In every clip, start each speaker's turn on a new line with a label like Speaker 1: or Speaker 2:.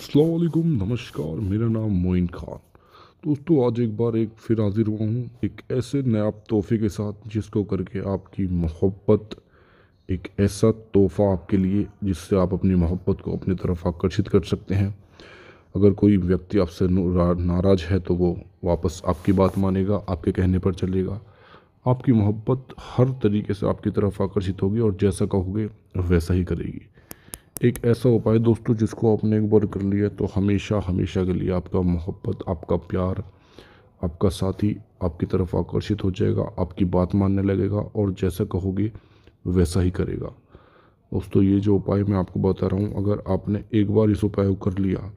Speaker 1: असलकुम नमस्कार मेरा नाम मोइन खान दोस्तों आज एक बार एक फिर हाजिर हुआ हूँ एक ऐसे नायाब तोहफे के साथ जिसको करके आपकी मोहब्बत एक ऐसा तोहफ़ा आपके लिए जिससे आप अपनी मोहब्बत को अपनी तरफ आकर्षित कर सकते हैं अगर कोई व्यक्ति आपसे नाराज़ है तो वो वापस आपकी बात मानेगा आपके कहने पर चलेगा आपकी मोहब्बत हर तरीके से आपकी तरफ आकर्षित होगी और जैसा कहोगे वैसा ही करेगी एक ऐसा उपाय दोस्तों जिसको आपने एक बार कर लिया तो हमेशा हमेशा के लिए आपका मोहब्बत आपका प्यार आपका साथी आपकी तरफ आकर्षित हो जाएगा आपकी बात मानने लगेगा और जैसा कहोगे वैसा ही करेगा दोस्तों ये जो उपाय मैं आपको बता रहा हूँ अगर आपने एक बार इस उपाय को कर लिया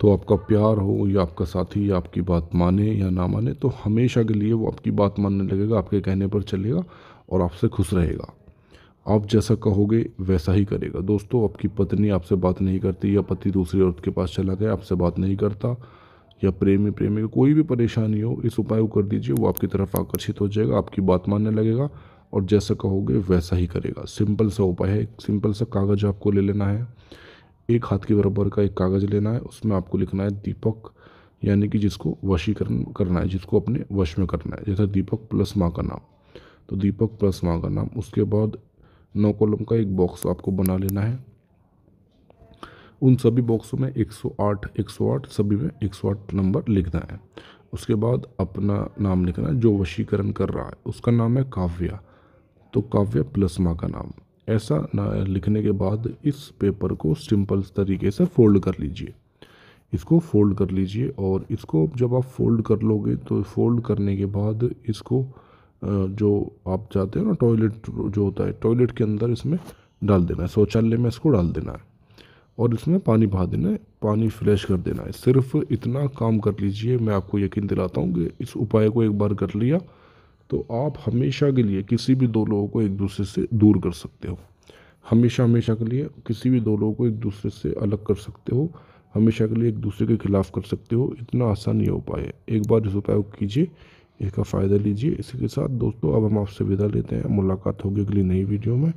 Speaker 1: तो आपका प्यार हो या आपका साथी या आपकी बात माने या ना माने तो हमेशा के लिए वो आपकी बात मानने लगेगा आपके कहने पर चलेगा और आपसे खुश रहेगा आप जैसा कहोगे वैसा ही करेगा दोस्तों आपकी पत्नी आपसे बात नहीं करती या पति दूसरी औरत के पास चला गया आपसे बात नहीं करता या प्रेमी प्रेमी कोई भी परेशानी हो इस उपाय को कर दीजिए वो आपकी तरफ आकर्षित हो जाएगा आपकी बात मानने लगेगा और जैसा कहोगे वैसा ही करेगा सिंपल सा उपाय है सिंपल सा कागज़ आपको ले लेना है एक हाथ के बराबर का एक कागज़ लेना है उसमें आपको लिखना है दीपक यानी कि जिसको वशीकरण करना है जिसको अपने वश में करना है जैसा दीपक प्लस माँ का नाम तो दीपक प्लस माँ का नाम उसके बाद नौ कॉलम का एक बॉक्स आपको बना लेना है उन सभी बॉक्सों में 108 108 सभी में 108 नंबर लिखना है उसके बाद अपना नाम लिखना है जो वशीकरण कर रहा है उसका नाम है काव्या तो काव्या प्लस माँ का नाम ऐसा ना लिखने के बाद इस पेपर को सिंपल तरीके से फोल्ड कर लीजिए इसको फोल्ड कर लीजिए और इसको जब आप फोल्ड कर लोगे तो फोल्ड करने के बाद इसको जो आप जाते हो ना टॉयलेट जो होता है टॉयलेट के अंदर इसमें डाल देना है शौचालय में इसको डाल देना है और इसमें पानी भा देना है पानी फ्लैश कर देना है सिर्फ इतना काम कर लीजिए मैं आपको यकीन दिलाता हूँ कि इस उपाय को एक बार कर लिया तो आप हमेशा के लिए किसी भी दो लोगों को एक दूसरे से दूर कर सकते हो हमेशा हमेशा के लिए किसी भी दो लोगों को एक दूसरे से अलग कर सकते हो हमेशा के लिए एक दूसरे के खिलाफ कर सकते हो इतना आसान ये उपाय है एक बार इस उपाय को कीजिए इसका फ़ायदा लीजिए इसी के साथ दोस्तों अब हम आपसे विदा लेते हैं मुलाकात होगी अगली नई वीडियो में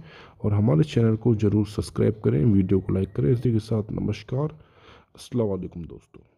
Speaker 1: और हमारे चैनल को ज़रूर सब्सक्राइब करें वीडियो को लाइक करें इसी के साथ नमस्कार असलकुम दोस्तों